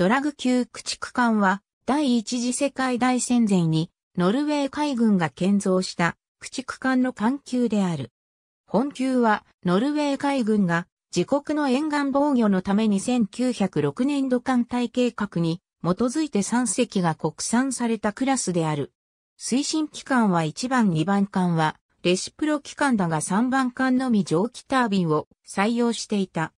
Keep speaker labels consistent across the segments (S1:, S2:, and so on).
S1: ドラグ級駆逐艦は、第一次世界大戦前に、ノルウェー海軍が建造した駆逐艦の艦級である。本級は、ノルウェー海軍が、自国の沿岸防御のために1906年度艦隊計画に基づいて3隻が国産されたクラスである。推進機関は1番2番艦は、レシプロ機関だが3番艦のみ蒸気タービンを採用していた。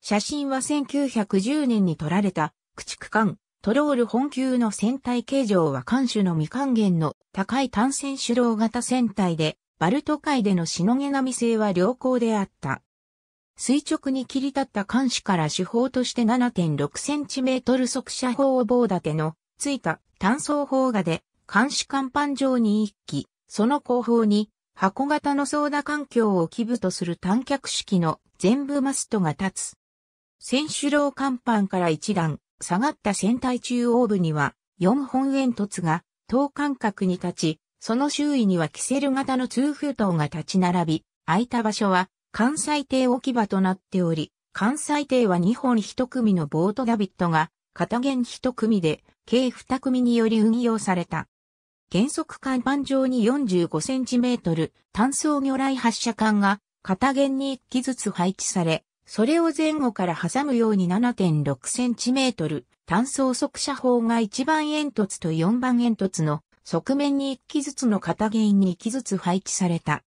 S1: 写真は1910年に撮られた駆逐艦、トロール本級の船体形状は艦首の未還元の高い単線主導型船体で、バルト海でのしのげなみ性は良好であった。垂直に切り立った艦首から手法として7.6センチメートル速射砲を棒立てのついた単装砲画で、艦首甲板上に一機、その後方に箱型の操舵環境を基部とする単脚式の全部マストが立つ。船首楼甲板から一段、下がった船体中央部には4本煙突が等間隔に立ち、その周囲にはキセル型の通風筒が立ち並び、空いた場所は関西艇置き場となっており、関西艇は2本1組のボートダビットが、片弦1組で、計2組により運用された。原則甲板上に4 5トル単装魚雷発射管が、片弦に1機ずつ配置され、それを前後から挟むように 7.6cm、単層速射砲が1番煙突と4番煙突の側面に1機ずつの片因に1機ずつ配置された。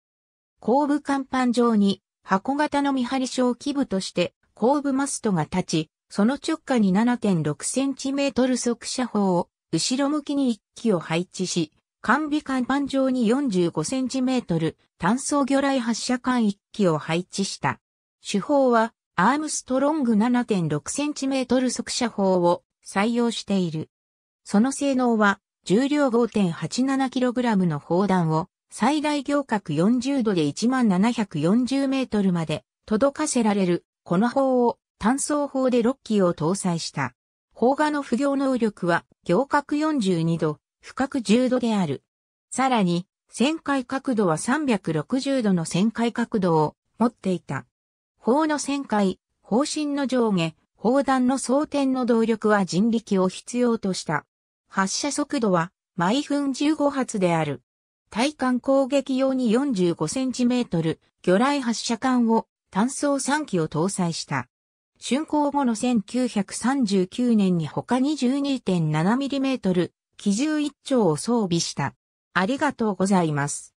S1: 後部甲板上に箱型の見張り小規部として後部マストが立ち、その直下に 7.6cm 速射砲を後ろ向きに1機を配置し、完備甲板上に 45cm 単装魚雷発射管1機を配置した。手法は、アームストロング 7.6cm 速射砲を採用している。その性能は、重量 5.87kg の砲弾を最大行角40度で1740メートルまで届かせられる、この砲を単装砲で6機を搭載した。砲画の不行能力は行角42度、深角10度である。さらに、旋回角度は360度の旋回角度を持っていた。砲の旋回、砲身の上下、砲弾の装填の動力は人力を必要とした。発射速度は毎分15発である。対艦攻撃用に 45cm 魚雷発射管を単装3機を搭載した。竣工後の1939年に他 22.7mm 機銃1丁を装備した。ありがとうございます。